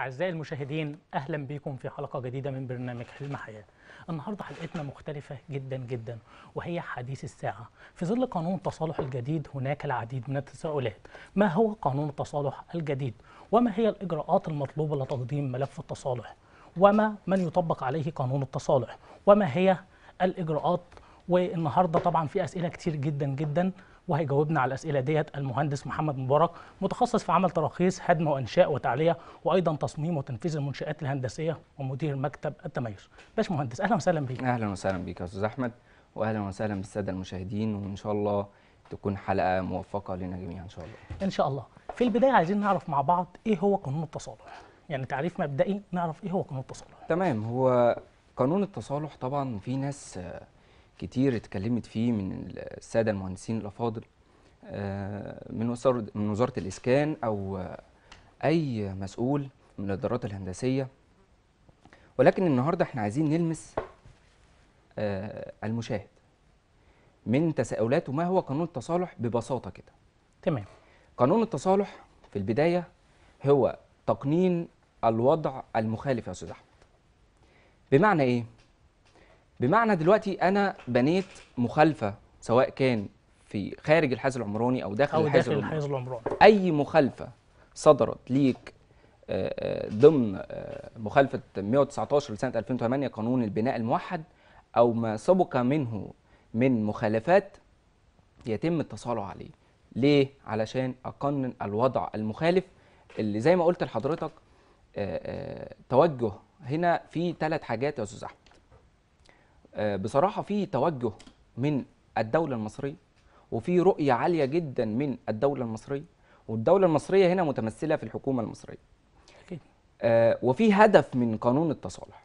أعزائي المشاهدين أهلا بكم في حلقة جديدة من برنامج حلم حياة النهاردة حلقتنا مختلفة جدا جدا وهي حديث الساعة في ظل قانون التصالح الجديد هناك العديد من التساؤلات ما هو قانون التصالح الجديد وما هي الإجراءات المطلوبة لتقديم ملف التصالح وما من يطبق عليه قانون التصالح وما هي الإجراءات والنهاردة طبعا في أسئلة كتير جدا جدا وهيجاوبنا على الاسئله ديت المهندس محمد مبارك متخصص في عمل تراخيص هدم وانشاء وتعليه وايضا تصميم وتنفيذ المنشات الهندسيه ومدير مكتب التميز باش مهندس اهلا وسهلا بيك اهلا وسهلا بيك يا استاذ احمد واهلا وسهلا بالساده المشاهدين وان شاء الله تكون حلقه موفقه لنا جميعا ان شاء الله ان شاء الله في البدايه عايزين نعرف مع بعض ايه هو قانون التصالح يعني تعريف مبدئي نعرف ايه هو قانون التصالح تمام هو قانون التصالح طبعا في ناس كتير اتكلمت فيه من الساده المهندسين الافاضل آه، من وزاره من وزاره الاسكان او اي مسؤول من الادارات الهندسيه ولكن النهارده احنا عايزين نلمس آه، المشاهد من تساؤلاته ما هو قانون التصالح ببساطه كده تمام قانون التصالح في البدايه هو تقنين الوضع المخالف يا استاذ احمد بمعنى ايه بمعنى دلوقتي انا بنيت مخالفه سواء كان في خارج الحيز العمراني او داخل, أو داخل الحيز العمراني اي مخالفه صدرت ليك آه، آه، ضمن آه، مخالفه 119 لسنه 2008 قانون البناء الموحد او ما سبق منه من مخالفات يتم التصالح عليه ليه علشان اقنن الوضع المخالف اللي زي ما قلت لحضرتك توجه هنا في ثلاث حاجات يا استاذ احمد آه، بصراحه في توجه من الدوله المصريه وفي رؤيه عاليه جدا من الدوله المصريه والدوله المصريه هنا متمثله في الحكومه المصريه آه، وفي هدف من قانون التصالح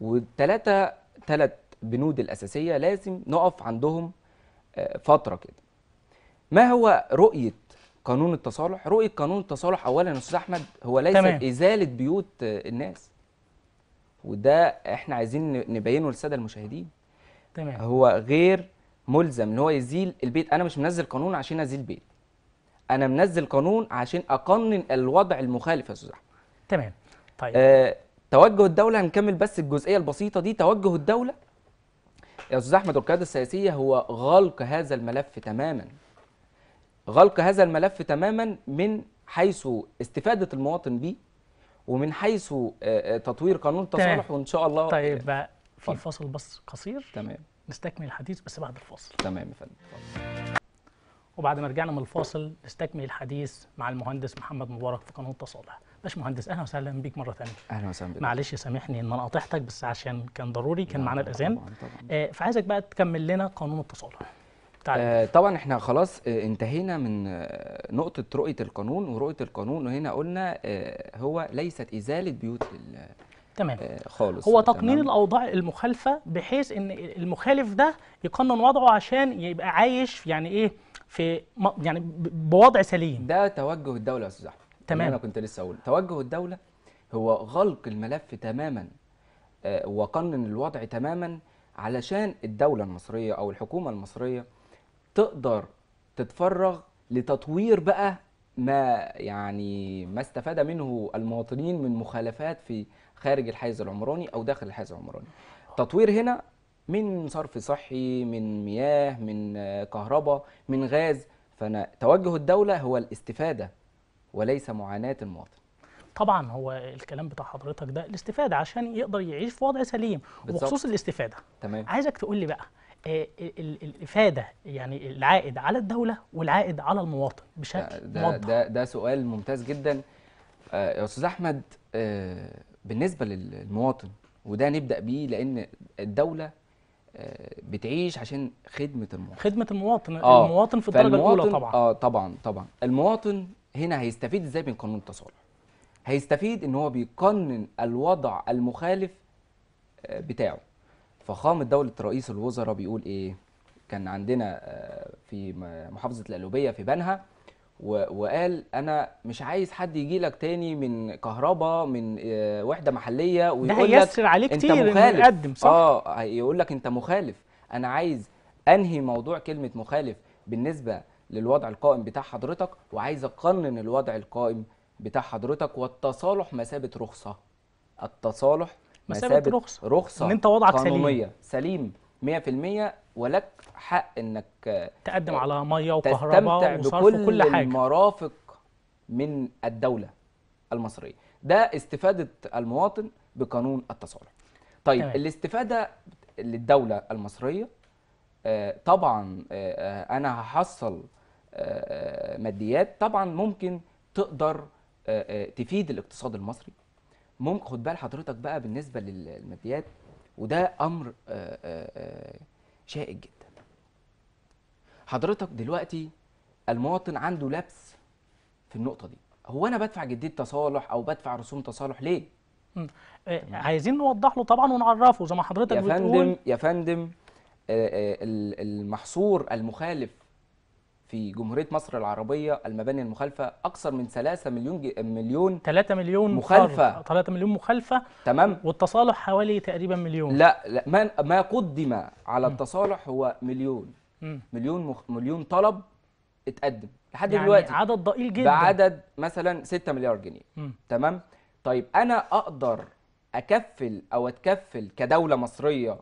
والتلاتة تلات بنود الاساسيه لازم نقف عندهم آه، فتره كده ما هو رؤيه قانون التصالح رؤيه قانون التصالح اولا يا استاذ احمد هو ليس تمام. ازاله بيوت الناس وده احنا عايزين نبينه للساده المشاهدين تمام هو غير ملزم ان هو يزيل البيت انا مش منزل قانون عشان ازيل بيت انا منزل قانون عشان اقنن الوضع المخالف يا استاذ احمد تمام طيب آه توجه الدوله هنكمل بس الجزئيه البسيطه دي توجه الدوله يا استاذ احمد والقياده السياسيه هو غلق هذا الملف تماما غلق هذا الملف تماما من حيث استفاده المواطن بيه ومن حيث آه، آه، تطوير قانون التصالح وان شاء الله طيب آه، بقى في فاصل بس قصير تمام نستكمل الحديث بس بعد الفاصل تمام يا فندم وبعد ما رجعنا من الفاصل نستكمل الحديث مع المهندس محمد مبارك في قانون التصالح باش مهندس اهلا وسهلا بيك مره ثانيه اهلا وسهلا بيك معلش سامحني ان انا قاطعتك بس عشان كان ضروري كان معانا الاذان فعايزك بقى تكمل لنا قانون التصالح آه طبعا احنا خلاص آه، انتهينا من آه، نقطه رؤيه القانون ورؤيه القانون هنا قلنا آه هو ليست ازاله بيوت تمام آه، خالص هو تقنين تمام. الاوضاع المخالفه بحيث ان المخالف ده يقنن وضعه عشان يبقى عايش يعني ايه في يعني بوضع سليم ده توجه الدوله يا استاذ احمد تمام انا كنت لسه اقول توجه الدوله هو غلق الملف تماما وقنن الوضع تماما علشان الدوله المصريه او الحكومه المصريه تقدر تتفرغ لتطوير بقى ما يعني ما استفاد منه المواطنين من مخالفات في خارج الحيز العمراني او داخل الحيز العمراني تطوير هنا من صرف صحي من مياه من كهرباء من غاز فانا توجه الدوله هو الاستفاده وليس معاناه المواطن طبعا هو الكلام بتاع حضرتك ده الاستفاده عشان يقدر يعيش في وضع سليم بالزبط. وخصوص الاستفاده تمام عايزك تقول لي بقى آه، الافاده يعني العائد على الدوله والعائد على المواطن بشكل ده موضح ده ده سؤال ممتاز جدا آه، يا استاذ احمد آه، بالنسبه للمواطن وده نبدا بيه لان الدوله بتعيش عشان خدمه المواطن خدمه المواطن آه. المواطن في الدرجه الاولى طبعا اه طبعا طبعا المواطن هنا هيستفيد ازاي من قانون التصالح هيستفيد ان هو بيقنن الوضع المخالف بتاعه فخامه دوله رئيس الوزراء بيقول ايه كان عندنا آه، في محافظه الألوبية في بنها وقال انا مش عايز حد يجي لك تاني من كهرباء من آه، وحده محليه ويقول ده هيسر عليك انت كتير مخالف قدم صح اه يقول لك انت مخالف انا عايز انهي موضوع كلمه مخالف بالنسبه للوضع القائم بتاع حضرتك وعايز اقنن الوضع القائم بتاع حضرتك والتصالح مثابه رخصه التصالح مسابه, رخصه رخصه ان انت وضعك قانونية سليم سليم 100% ولك حق انك تقدم على آه، ميه وكهرباء وصرف بكل وكل حاجه المرافق من الدوله المصريه ده استفاده المواطن بقانون التصالح طيب تمام. الاستفاده للدوله المصريه آه، طبعا آه، انا هحصل ماديات طبعا ممكن تقدر تفيد الاقتصاد المصري ممكن خد بال حضرتك بقى بالنسبه للماديات وده امر آه، آه، آه، شائك جدا حضرتك دلوقتي المواطن عنده لبس في النقطه دي هو انا بدفع جديد تصالح او بدفع رسوم تصالح ليه عايزين نوضح له طبعا ونعرفه زي ما حضرتك يا بتقول يا فندم يا فندم المحصور المخالف في جمهوريه مصر العربيه المباني المخالفه اكثر من 3 مليون جي... مليون 3 مليون مخالفه 3 مليون مخالفه تمام والتصالح حوالي تقريبا مليون لا, لا ما ما قدم على التصالح هو مليون م. مليون مخ... مليون طلب اتقدم لحد يعني دلوقتي عدد ضئيل جدا بعدد مثلا 6 مليار جنيه م. تمام طيب انا اقدر اكفل او اتكفل كدوله مصريه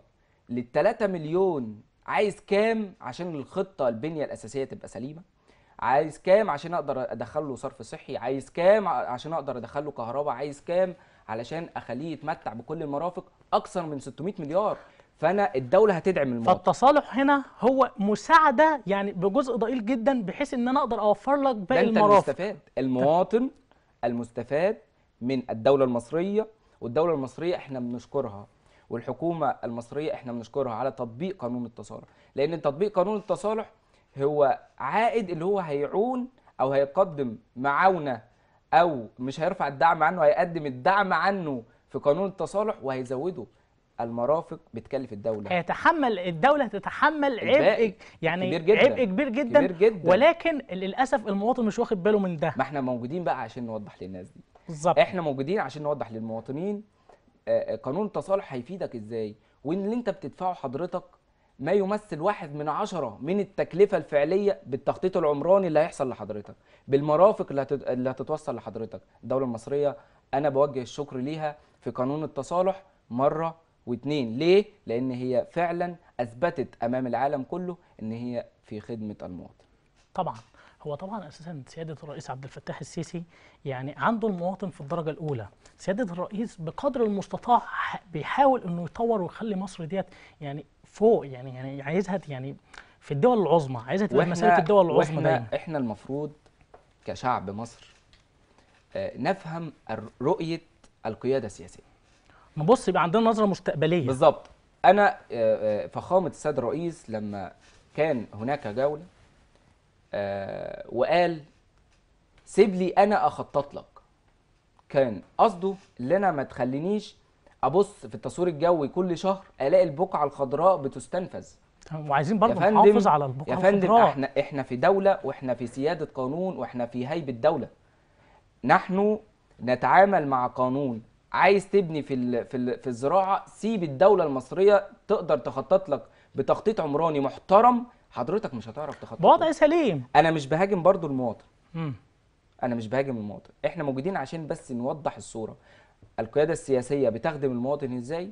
لل 3 مليون عايز كام عشان الخطه البنيه الاساسيه تبقى سليمه عايز كام عشان اقدر ادخل له صرف صحي عايز كام عشان اقدر ادخل له كهرباء عايز كام علشان اخليه يتمتع بكل المرافق اكثر من 600 مليار فانا الدوله هتدعم المواطن فالتصالح هنا هو مساعده يعني بجزء ضئيل جدا بحيث ان انا اقدر اوفر لك باقي المرافق المستفاد المواطن المستفاد من الدوله المصريه والدوله المصريه احنا بنشكرها والحكومه المصريه احنا بنشكرها على تطبيق قانون التصالح لان تطبيق قانون التصالح هو عائد اللي هو هيعون او هيقدم معاونه او مش هيرفع الدعم عنه هيقدم الدعم عنه في قانون التصالح وهيزوده المرافق بتكلف الدوله هيتحمل الدوله تتحمل عبء يعني كبير جدا. عبء كبير جدا, كبير جدا ولكن للاسف المواطن مش واخد باله من ده ما احنا موجودين بقى عشان نوضح للناس دي بالظبط احنا موجودين عشان نوضح للمواطنين آه، آه، قانون التصالح هيفيدك ازاي وان اللي انت بتدفعه حضرتك ما يمثل واحد من عشرة من التكلفة الفعلية بالتخطيط العمراني اللي هيحصل لحضرتك بالمرافق اللي هتتوصل لحضرتك الدولة المصرية أنا بوجه الشكر ليها في قانون التصالح مرة واتنين ليه؟ لأن هي فعلا أثبتت أمام العالم كله أن هي في خدمة المواطن طبعا هو طبعا اساسا سياده الرئيس عبد الفتاح السيسي يعني عنده المواطن في الدرجه الاولى سياده الرئيس بقدر المستطاع بيحاول انه يطور ويخلي مصر ديت يعني فوق يعني يعني عايزها يعني في الدول العظمى عايزها تبقى مساله الدول العظمى واحنا دايما. احنا المفروض كشعب مصر آه، نفهم رؤيه القياده السياسيه ما بص يبقى عندنا نظره مستقبليه بالظبط انا آه، آه، فخامه السيد الرئيس لما كان هناك جوله آه، وقال سيب لي انا اخطط لك كان قصده ان انا ما تخلينيش ابص في التصوير الجوي كل شهر الاقي البقعه الخضراء بتستنفذ وعايزين برضه نحافظ على البقعه الخضراء يا فندم الخضراء. احنا احنا في دوله واحنا في سياده قانون واحنا في هيبه دوله نحن نتعامل مع قانون عايز تبني في الـ في, الـ في الزراعه سيب الدوله المصريه تقدر تخطط لك بتخطيط عمراني محترم حضرتك مش هتعرف تخطط وضع سليم انا مش بهاجم برضو المواطن مم. انا مش بهاجم المواطن احنا موجودين عشان بس نوضح الصوره القياده السياسيه بتخدم المواطن ازاي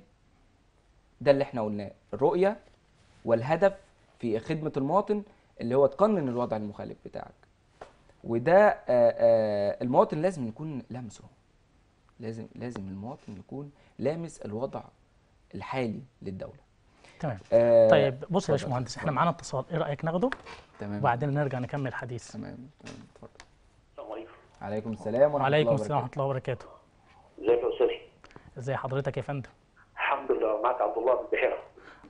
ده اللي احنا قلناه الرؤيه والهدف في خدمه المواطن اللي هو تقنن الوضع المخالف بتاعك وده آآ آه، آآ آه، المواطن لازم يكون لامسه لازم لازم المواطن يكون لامس الوضع الحالي للدوله تمام آه طيب بص يا باشمهندس احنا معانا اتصال ايه رايك ناخده تمام وبعدين نرجع نكمل حديث تمام تمام اتفضل السلام عليكم وعليكم السلام ورحمه الله وبركاته وعليكم السلام ورحمه الله وبركاته ازيك يا استاذ ازي حضرتك يا فندم الحمد لله معاك عبد الله من البحيره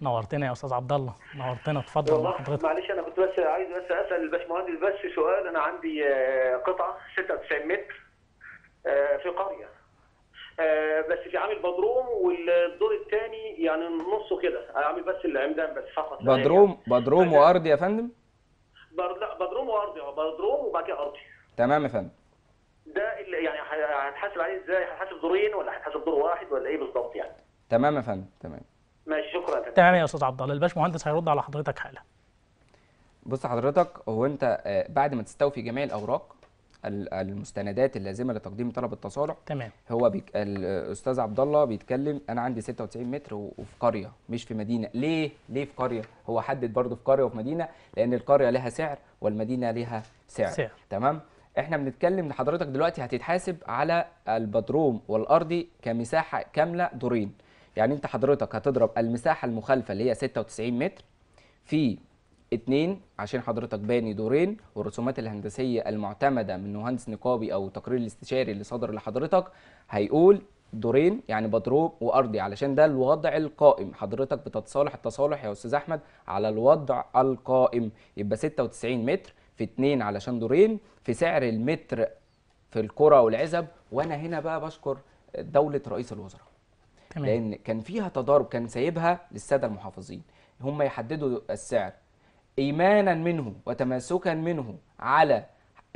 نورتنا يا استاذ عبد الله نورتنا اتفضل والله حضرتك معلش انا كنت بس عايز بس اسال الباشمهندس بس سؤال انا عندي آه، قطعه 96 متر آه، في قريه آه، بس في عامل بدروم والدور الثاني يعني نصه كده عامل بس العمدان بس فقط يعني بدروم يعني بدروم وارض يا فندم؟ لا بدروم وارض آه، بدروم وبعد كده ارضي تمام يا فندم ده اللي يعني هتحاسب عليه ازاي؟ هتحاسب دورين ولا هتحاسب دور واحد ولا ايه بالظبط يعني؟ تمام يا فندم تمام ماشي شكرا تمام يا استاذ عبد الله الباشمهندس هيرد على حضرتك حالا بص حضرتك هو انت آه، بعد ما تستوفي جميع الاوراق المستندات اللازمه لتقديم طلب التصالح تمام هو بيك... الاستاذ عبد الله بيتكلم انا عندي 96 متر وفي قريه مش في مدينه ليه ليه في قريه هو حدد برضه في قريه وفي مدينه لان القريه لها سعر والمدينه لها سعر, سعر. تمام احنا بنتكلم لحضرتك دلوقتي هتتحاسب على البدروم والارضي كمساحه كامله دورين يعني انت حضرتك هتضرب المساحه المخالفه اللي هي 96 متر في اتنين عشان حضرتك باني دورين والرسومات الهندسيه المعتمده من مهندس نقابي او تقرير الاستشاري اللي صدر لحضرتك هيقول دورين يعني بدروم وارضي علشان ده الوضع القائم حضرتك بتتصالح التصالح يا استاذ احمد على الوضع القائم يبقى 96 متر في اتنين علشان دورين في سعر المتر في الكره والعزب وانا هنا بقى بشكر دوله رئيس الوزراء تمام. لان كان فيها تضارب كان سايبها للساده المحافظين هم يحددوا السعر ايمانا منه وتماسكا منه على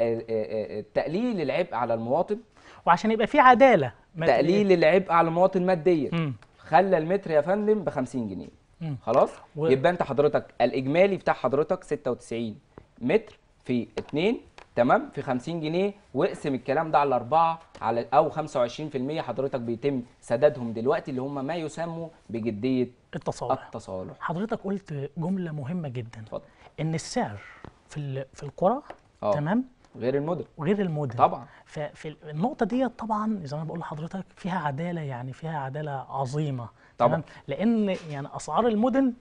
آه، آه، آه، تقليل العبء على المواطن وعشان يبقى في عداله تقليل العبء على المواطن ماديا خلى المتر يا فندم ب 50 جنيه م. خلاص و... يبقى انت حضرتك الاجمالي بتاع حضرتك 96 متر في 2 تمام في 50 جنيه واقسم الكلام ده على 4 على او 25% حضرتك بيتم سدادهم دلوقتي اللي هم ما يسموا بجديه التصالح التصالح حضرتك قلت جمله مهمه جدا اتفضل ان السعر في في القرى أوه. تمام غير المدن غير المدن طبعا ففي النقطه ديت طبعا زي ما بقول لحضرتك فيها عداله يعني فيها عداله عظيمه طبعا تمام؟ لان يعني اسعار المدن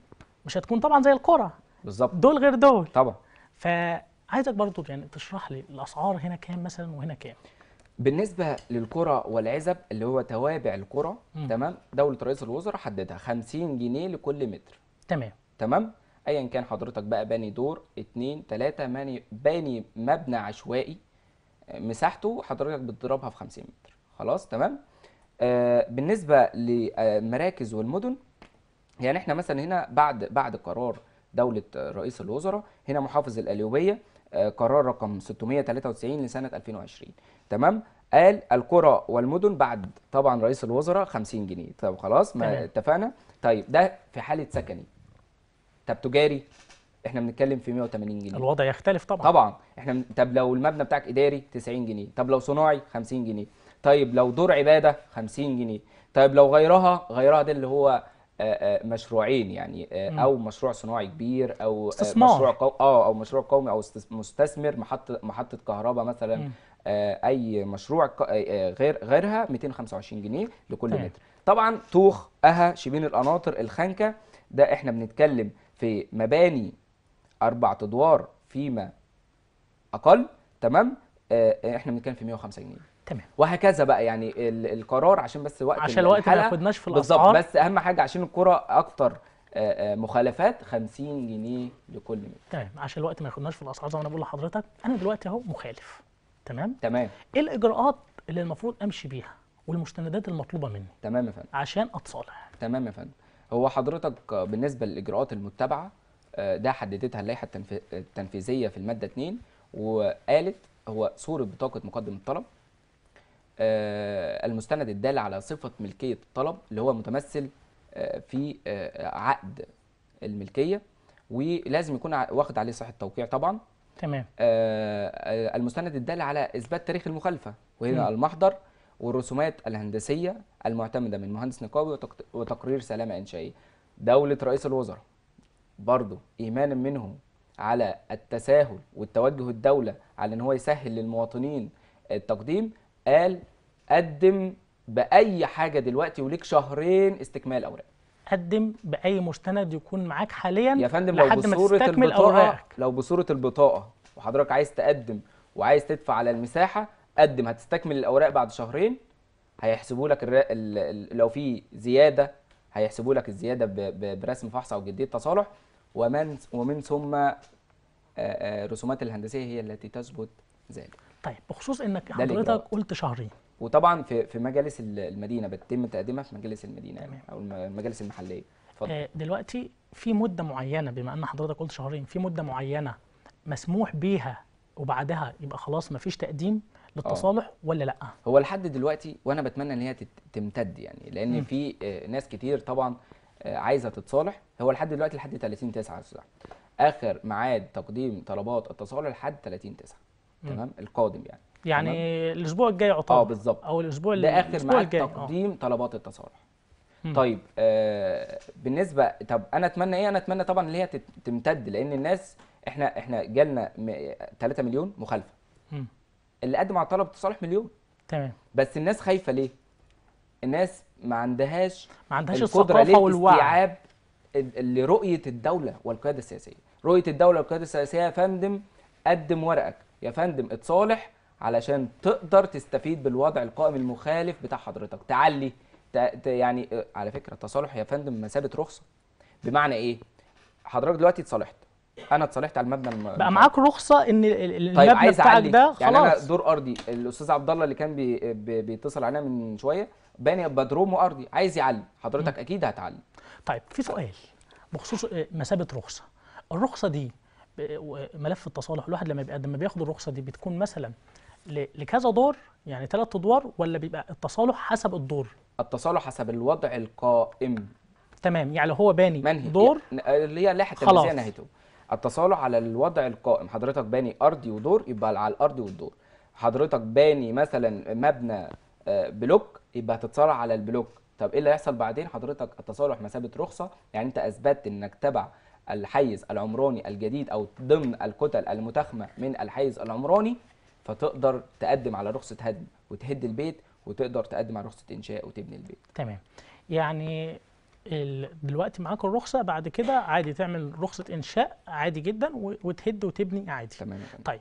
مش هتكون طبعا زي القرى بالظبط دول غير دول طبعا ف عايزك برضو يعني تشرح لي الاسعار هنا كام مثلا وهنا كام بالنسبه للكره والعزب اللي هو توابع الكره تمام دوله رئيس الوزراء حددها 50 جنيه لكل متر تمام تمام ايا كان حضرتك بقى باني دور 2 3 باني مبنى عشوائي مساحته حضرتك بتضربها في 50 متر خلاص تمام آه بالنسبه للمراكز والمدن يعني احنا مثلا هنا بعد بعد قرار دوله رئيس الوزراء هنا محافظ الاليوبيه آه، قرار رقم 693 لسنه 2020 تمام قال القرى والمدن بعد طبعا رئيس الوزراء 50 جنيه طب خلاص ما اتفقنا طيب ده في حاله سكني طب تجاري احنا بنتكلم في 180 جنيه الوضع يختلف طبعا طبعا احنا طب لو المبنى بتاعك اداري 90 جنيه طب لو صناعي 50 جنيه طيب لو دور عباده 50 جنيه طيب لو غيرها غيرها ده اللي هو آه، آه، مشروعين يعني آه، او مشروع صناعي كبير او استثمار. مشروع قو... اه او مشروع قومي او مستثمر محطه محطه كهرباء مثلا م. اي مشروع غير غيرها 225 جنيه لكل طيب. متر طبعا توخ اها شبين القناطر الخنكه ده احنا بنتكلم في مباني اربع ادوار فيما اقل تمام احنا بنتكلم في 105 جنيه تمام وهكذا بقى يعني القرار عشان بس وقت عشان الوقت ما ياخدناش في الاسعار بالظبط بس اهم حاجه عشان الكره اكتر آه، آه، مخالفات 50 جنيه لكل متر تمام عشان الوقت ما ياخدناش في الاسعار زي ما انا بقول لحضرتك انا دلوقتي اهو مخالف تمام تمام ايه الاجراءات اللي المفروض امشي بيها والمستندات المطلوبه مني تمام يا فندم عشان اتصالح تمام يا فندم هو حضرتك بالنسبه للاجراءات المتبعه آه، ده حددتها اللائحه التنفيذيه في الماده 2 وقالت هو صوره بطاقه مقدم الطلب آه، المستند الدال على صفة ملكية الطلب اللي هو متمثل آه، في آه، عقد الملكية ولازم يكون واخد عليه صحة توقيع طبعا تمام المستند الدال على إثبات تاريخ المخالفة وهنا م. المحضر والرسومات الهندسية المعتمدة من مهندس نقابي وتقرير سلامة إنشائية دولة رئيس الوزراء برضه إيمانا منهم على التساهل والتوجه الدولة على إن هو يسهل للمواطنين التقديم قال قدم باي حاجه دلوقتي وليك شهرين استكمال اوراق قدم باي مستند يكون معاك حاليا يا فندم لو بصوره البطاقه أوراقك. لو بصوره البطاقه وحضرتك عايز تقدم وعايز تدفع على المساحه قدم هتستكمل الاوراق بعد شهرين هيحسبوا لك الر... ال... لو في زياده هيحسبوا لك الزياده ب... ب... برسم فحص او جديه تصالح ومن ومن ثم الرسومات الهندسيه هي التي تثبت ذلك طيب بخصوص انك حضرتك قلت شهرين وطبعا في في مجالس المدينه بتتم تقديمها في مجالس المدينه يعني، تمام. او المجالس المحليه اتفضل آه دلوقتي في مده معينه بما ان حضرتك قلت شهرين في مده معينه مسموح بيها وبعدها يبقى خلاص ما فيش تقديم آه. للتصالح أوه. ولا لا هو لحد دلوقتي وانا بتمنى ان هي تمتد يعني لان م. في آه، ناس كتير طبعا آه، عايزه تتصالح هو لحد دلوقتي لحد 30 9 اخر ميعاد تقديم طلبات التصالح لحد 30 9 تمام القادم يعني يعني الاسبوع الجاي عطاء اه بالظبط او الاسبوع اللي ده اخر ميعاد آه. تقديم أوه. طلبات التصالح طيب آه بالنسبه طب انا اتمنى ايه انا اتمنى طبعا اللي هي تمتد لان الناس احنا احنا جالنا 3 مليون مخالفه اللي قدم على طلب التصالح مليون تمام بس الناس خايفه ليه الناس ما عندهاش ما عندهاش القدره استيعاب لرؤيه الدوله والقياده السياسيه رؤيه الدوله والقياده السياسيه يا فندم قدم ورقك يا فندم اتصالح علشان تقدر تستفيد بالوضع القائم المخالف بتاع حضرتك تعلي ت... يعني آه، على فكره تصالح يا فندم مثابه رخصه بمعنى ايه حضرتك دلوقتي اتصالحت انا اتصالحت على المبنى الم... بقى معاك رخصه ان المبنى طيب عايز بتاعك علي. ده خلاص يعني انا دور ارضي الاستاذ عبد الله اللي كان بي... بي... بيتصل علينا من شويه باني بدروم وارضي عايز يعلي حضرتك م. اكيد هتعلي طيب في سؤال بخصوص آه، مثابه رخصه الرخصه دي ملف التصالح الواحد لما بيبقى لما بياخد الرخصه دي بتكون مثلا لكذا دور يعني ثلاث ادوار ولا بيبقى التصالح حسب الدور التصالح حسب الوضع القائم تمام يعني هو باني منهي. دور يعني، آه، اللي هي لائحه التنفيذيه نهايته التصالح على الوضع القائم حضرتك باني ارضي ودور يبقى على الارض والدور حضرتك باني مثلا مبنى آه، بلوك يبقى هتتصالح على البلوك طب ايه اللي هيحصل بعدين حضرتك التصالح مثابه رخصه يعني انت اثبتت انك تبع الحيز العمراني الجديد او ضمن الكتل المتخمه من الحيز العمراني فتقدر تقدم على رخصه هدم وتهد البيت وتقدر تقدم على رخصه انشاء وتبني البيت. تمام. يعني دلوقتي معاك الرخصه بعد كده عادي تعمل رخصه انشاء عادي جدا وتهد وتبني عادي. تمام. طيب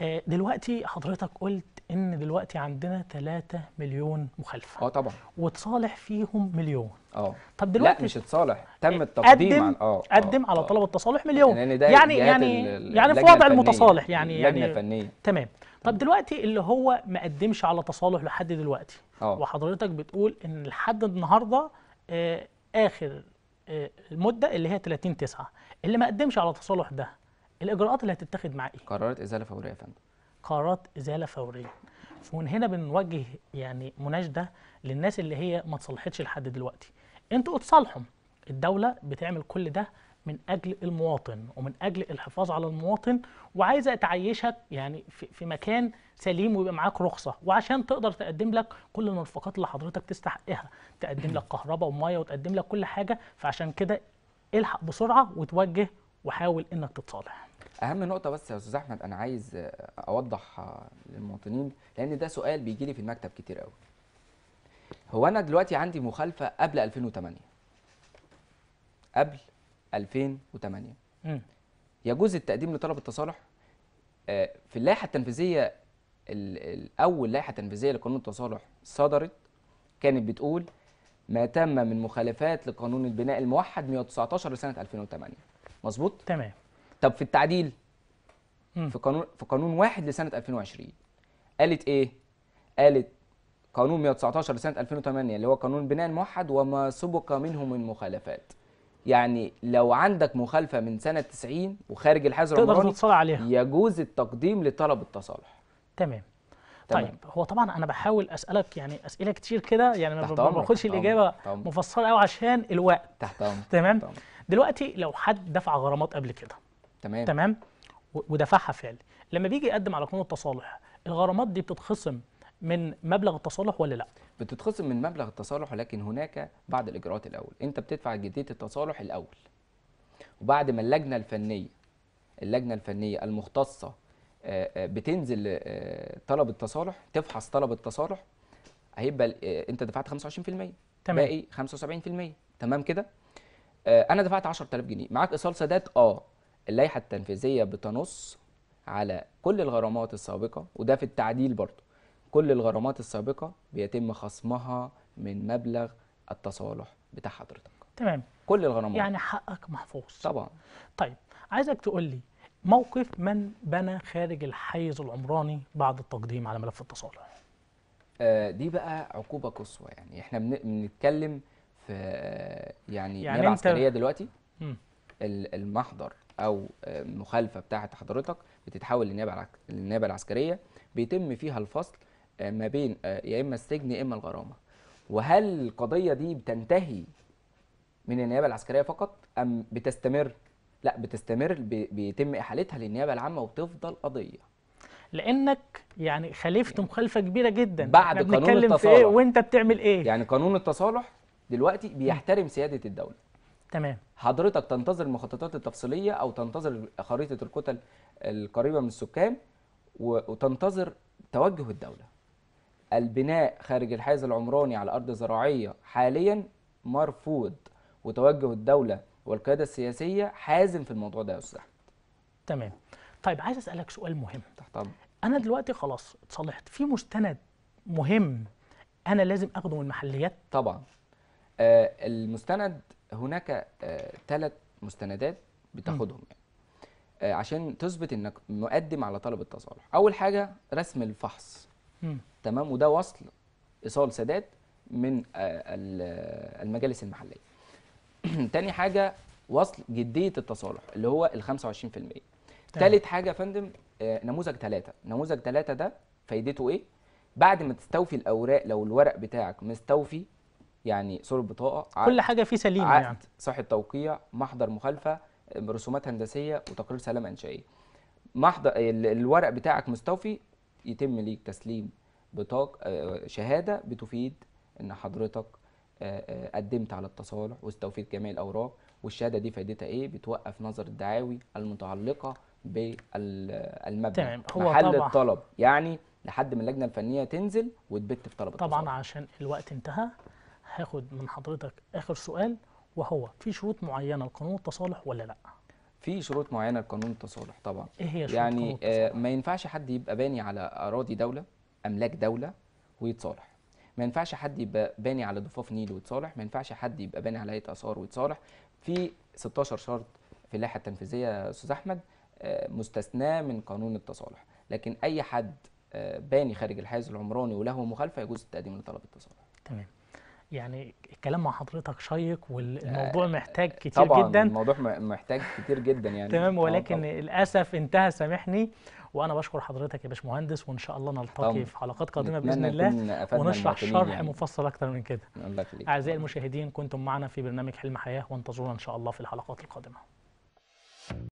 آه، دلوقتي حضرتك قلت ان دلوقتي عندنا 3 مليون مخالفه اه طبعا وتصالح فيهم مليون اه طب دلوقتي لا مش اتصالح تم التقديم آه،, اه قدم على آه. طلب التصالح مليون يعني يعني يعني, يعني, يعني في وضع المتصالح يعني يعني فنية. تمام طب دلوقتي اللي هو ما قدمش على تصالح لحد دلوقتي أوه. وحضرتك بتقول ان لحد النهارده آه، اخر المده اللي هي 30 9 اللي ما قدمش على تصالح ده الاجراءات اللي هتتخذ معاه ايه قررت ازاله فوريه يا فندم قرارات ازاله فوريه ومن هنا بنوجه يعني مناشده للناس اللي هي ما اتصلحتش لحد دلوقتي انتوا اتصالحوا الدوله بتعمل كل ده من اجل المواطن ومن اجل الحفاظ على المواطن وعايزه تعيشك يعني في, في مكان سليم ويبقى معاك رخصه وعشان تقدر تقدم لك كل المرفقات اللي حضرتك تستحقها تقدم لك كهرباء وميه وتقدم لك كل حاجه فعشان كده الحق بسرعه وتوجه وحاول انك تتصالح اهم نقطه بس يا استاذ احمد انا عايز اوضح للمواطنين لان ده سؤال بيجي لي في المكتب كتير قوي هو انا دلوقتي عندي مخالفه قبل 2008 قبل 2008 م. يجوز التقديم لطلب التصالح آه، في اللائحه التنفيذيه الاول لائحه تنفيذيه لقانون التصالح صدرت كانت بتقول ما تم من مخالفات لقانون البناء الموحد 119 لسنه 2008 مظبوط تمام طب في التعديل م. في قانون في قانون واحد لسنه 2020 قالت ايه؟ قالت قانون 119 لسنه 2008 اللي هو قانون بناء الموحد وما سبق منه من مخالفات. يعني لو عندك مخالفه من سنه 90 وخارج الحظر تقدر تتصالح عليها يجوز التقديم لطلب التصالح. تمام. طيب هو طبعا انا بحاول اسالك يعني اسئله كتير كده يعني ما باخدش الاجابه مفصله قوي عشان الوقت تحت تمام تحت دلوقتي لو حد دفع غرامات قبل كده تمام تمام ودفعها فعلا لما بيجي يقدم على قانون التصالح الغرامات دي بتتخصم من مبلغ التصالح ولا لا بتتخصم من مبلغ التصالح ولكن هناك بعض الاجراءات الاول انت بتدفع جديه التصالح الاول وبعد ما اللجنه الفنيه اللجنه الفنيه المختصه آه، آه، بتنزل آه، طلب التصالح تفحص طلب التصالح هيبقى انت دفعت 25% تمام باقي 75% تمام كده انا دفعت 10000 جنيه معاك ايصال سداد اه اللائحه التنفيذيه بتنص على كل الغرامات السابقه وده في التعديل برضه كل الغرامات السابقه بيتم خصمها من مبلغ التصالح بتاع حضرتك تمام كل الغرامات يعني حقك محفوظ طبعا طيب عايزك تقول لي موقف من بنى خارج الحيز العمراني بعد التقديم على ملف التصالح آه دي بقى عقوبه قصوى يعني احنا بنتكلم في آه، يعني, يعني نيابه عسكريه دلوقتي المحضر او آه، مخالفه بتاعه حضرتك بتتحول للنيابه للنيابه العسكريه بيتم فيها الفصل آه، ما بين آه، يا اما السجن يا اما الغرامه وهل القضيه دي بتنتهي من النيابه العسكريه فقط ام بتستمر لا بتستمر بيتم احالتها للنيابه العامه وبتفضل قضيه لانك يعني خالفت مخالفه كبيره جدا بعد قانون التصالح في إيه وانت بتعمل ايه يعني قانون التصالح دلوقتي بيحترم سياده الدوله تمام حضرتك تنتظر المخططات التفصيليه او تنتظر خريطه الكتل القريبه من السكان وتنتظر توجه الدوله البناء خارج الحيز العمراني على ارض زراعيه حاليا مرفوض وتوجه الدوله والقياده السياسيه حازم في الموضوع ده يا استاذ احمد تمام طيب عايز اسالك سؤال مهم طبعا انا دلوقتي خلاص اتصلحت في مستند مهم انا لازم اخده من المحليات طبعا آه المستند هناك ثلاث آه، مستندات بتاخدهم يعني آه، عشان تثبت انك مقدم على طلب التصالح اول حاجه رسم الفحص م. تمام وده وصل ايصال سداد من آه، المجالس المحليه تاني حاجه وصل جديه التصالح اللي هو ال 25% تالت حاجه يا فندم نموذج ثلاثة نموذج ثلاثة ده فايدته ايه بعد ما تستوفي الاوراق لو الورق بتاعك مستوفي يعني صورة بطاقة كل حاجة فيه سليمة عقد يعني صحة توقيع محضر مخالفة رسومات هندسية وتقرير سلامة إنشائية محضر الورق بتاعك مستوفي يتم ليك تسليم بطاقة آه، شهادة بتفيد إن حضرتك آه، آه، قدمت على التصالح واستوفيت جميع الأوراق والشهادة دي فائدتها إيه؟ بتوقف نظر الدعاوي المتعلقة بالمبنى تمام هو محل طبعا. الطلب يعني لحد ما اللجنه الفنيه تنزل وتبت في طلب طبعا التصالح. عشان الوقت انتهى هاخد من حضرتك اخر سؤال وهو في شروط معينه لقانون التصالح ولا لا؟ في شروط معينه لقانون التصالح طبعا ايه هي شروط يعني آه ما ينفعش حد يبقى باني على اراضي دوله املاك دوله ويتصالح ما ينفعش حد يبقى باني على ضفاف نيل ويتصالح ما ينفعش حد يبقى باني على هيئه اثار ويتصالح في 16 شرط في اللائحه التنفيذيه يا استاذ احمد آه، مستثناه من قانون التصالح لكن اي حد آه، باني خارج الحيز العمراني وله مخالفه يجوز التقديم لطلب التصالح تمام يعني الكلام مع حضرتك شيق والموضوع آه، محتاج آه، كتير طبعا جدا الموضوع محتاج كتير جدا يعني تمام ولكن طبعا. للاسف انتهى سامحني وانا بشكر حضرتك يا باشمهندس وان شاء الله نلتقي في حلقات قادمه باذن الله ونشرح شرح يعني. مفصل اكتر من كده اعزائي المشاهدين كنتم معنا في برنامج حلم حياه وانتظرونا ان شاء الله في الحلقات القادمه